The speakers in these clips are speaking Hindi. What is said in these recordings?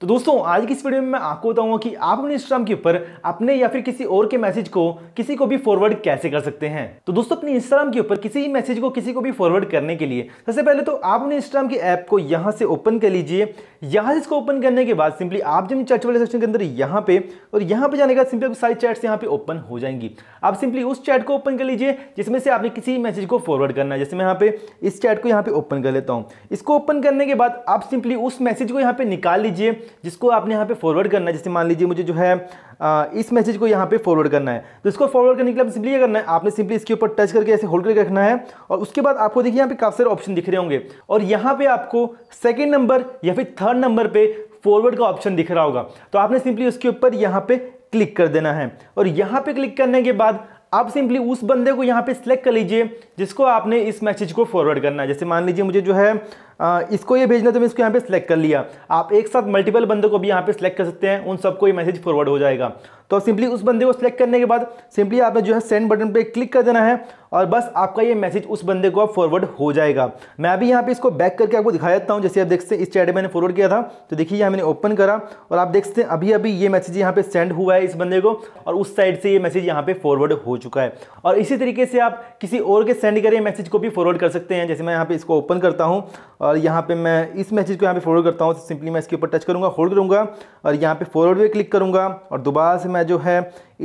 तो दोस्तों आज की इस वीडियो में मैं आपको बताऊंगा कि आप अपने इंस्टाग्राम के ऊपर अपने या फिर किसी और के मैसेज को किसी को भी फॉरवर्ड कैसे कर सकते हैं तो दोस्तों अपने इंस्टाग्राम के ऊपर किसी भी मैसेज को किसी को भी फॉरवर्ड करने के लिए सबसे पहले तो आप अपने इंस्टाग्राम की ऐप को यहाँ से ओपन कर लीजिए यहाँ से इसको ओपन करने के बाद सिंपली आप जब चर्च वाले सेक्शन के अंदर यहाँ पे और यहाँ पे जाने के बाद सिंपली सारी चैट्स यहाँ पे ओपन हो जाएंगी आप सिंपली उस चैट को ओपन कर लीजिए जिसमें से आपने किसी मैसेज को फॉरवर्ड करना है जैसे मैं यहाँ पे इस चैट को यहाँ पे ओपन कर लेता हूँ इसको ओपन करने के बाद आप सिंपली उस मैसेज को यहाँ पे निकाल लीजिए जिसको आपने यहाँ पे फॉरवर्ड करना है जैसे मान लीजिए मुझे जो है आ, इस मैसेज को यहाँ पे फॉरवर्ड करना है तो इसको फॉरवर्ड करने के लिए सिंपली क्या करना है आपने सिंपली इसके ऊपर टच करके ऐसे होल्ड करके रखना है और उसके बाद आपको देखिए यहाँ पे काफ़ी सारे ऑप्शन दिख रहे होंगे और यहाँ पे आपको सेकेंड नंबर या फिर थर्ड नंबर पर फॉरवर्ड का ऑप्शन दिख रहा होगा तो आपने सिंपली उसके ऊपर यहाँ पे क्लिक कर देना है और यहाँ पे क्लिक करने के बाद आप सिंपली उस बंदे को यहाँ पे सिलेक्ट कर लीजिए जिसको आपने इस मैसेज को फॉरवर्ड करना है जैसे मान लीजिए मुझे जो है इसको ये भेजना तो मैं इसको यहाँ पे सिलेक्ट कर लिया आप एक साथ मल्टीपल बंदों को भी यहाँ पे सिलेक्ट कर सकते हैं उन सबको ये मैसेज फॉरवर्ड हो जाएगा तो सिंपली उस बंदे को सिलेक्ट करने के बाद सिंपली आपने जो है सेंड बटन पे क्लिक कर देना है और बस आपका ये मैसेज उस बंदे को अब फॉरवर्ड हो जाएगा मैं अभी यहाँ पे इसको बैक करके आपको दिखा देता हूँ जैसे आप देख सकते हैं इस चैट मैंने फॉरवर्ड किया था तो देखिए यहाँ मैंने ओपन करा और आप देख सकते हैं अभी अभी ये मैसेज यहाँ पे सेंड हुआ है इस बंदे को और उस साइड से ये मैसेज यहाँ पे फॉरवर्ड हो चुका है और इसी तरीके से आप किसी और के सेंड करें मैसेज को भी फॉरवर्ड कर सकते हैं जैसे मैं यहाँ पे इसको ओपन करता हूँ और यहाँ पे मैं इस मैसेज को यहाँ पे फॉरवर्ड करता हूँ तो सिंपली मैं इसके ऊपर टच करूँगा होल्ड करूँगा और यहाँ पे फॉरवर्ड पे क्लिक करूँगा और दोबारा से मैं जो है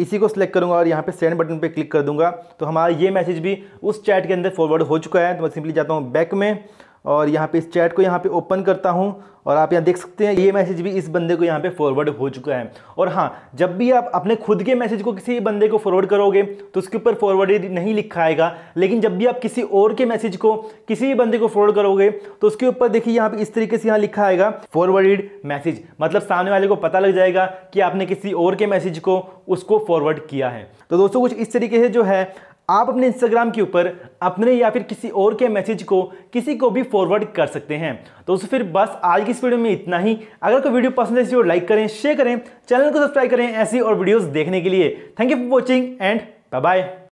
इसी को सिलेक्ट करूँगा और यहाँ पे सेंड बटन पे क्लिक कर दूँगा तो हमारा ये मैसेज भी उस चैट के अंदर फॉरवर्ड हो चुका है तो मैं सिंपली जाता हूँ बैक में और यहाँ पे इस चैट को यहाँ पे ओपन करता हूँ और आप यहाँ देख सकते हैं ये मैसेज भी इस बंदे को यहाँ पे फॉरवर्ड हो चुका है और हाँ जब भी आप अपने खुद के मैसेज को किसी बंदे को फॉरवर्ड करोगे तो उसके ऊपर फॉरवर्ड नहीं लिखा आएगा लेकिन जब भी आप किसी और के मैसेज को किसी भी बंदे को फॉरवर्ड करोगे तो उसके ऊपर देखिए यहाँ पे इस तरीके से यहाँ लिखा आएगा फॉरवर्डेड मैसेज मतलब सामने वाले को पता लग जाएगा कि आपने किसी और के मैसेज को उसको फॉरवर्ड किया है तो दोस्तों कुछ इस तरीके से जो है आप अपने इंस्टाग्राम के ऊपर अपने या फिर किसी और के मैसेज को किसी को भी फॉरवर्ड कर सकते हैं तो दोस्तों फिर बस आज की इस वीडियो में इतना ही अगर कोई वीडियो पसंद है तो लाइक करें शेयर करें चैनल को सब्सक्राइब करें ऐसी और वीडियोज़ देखने के लिए thank you for watching and bye bye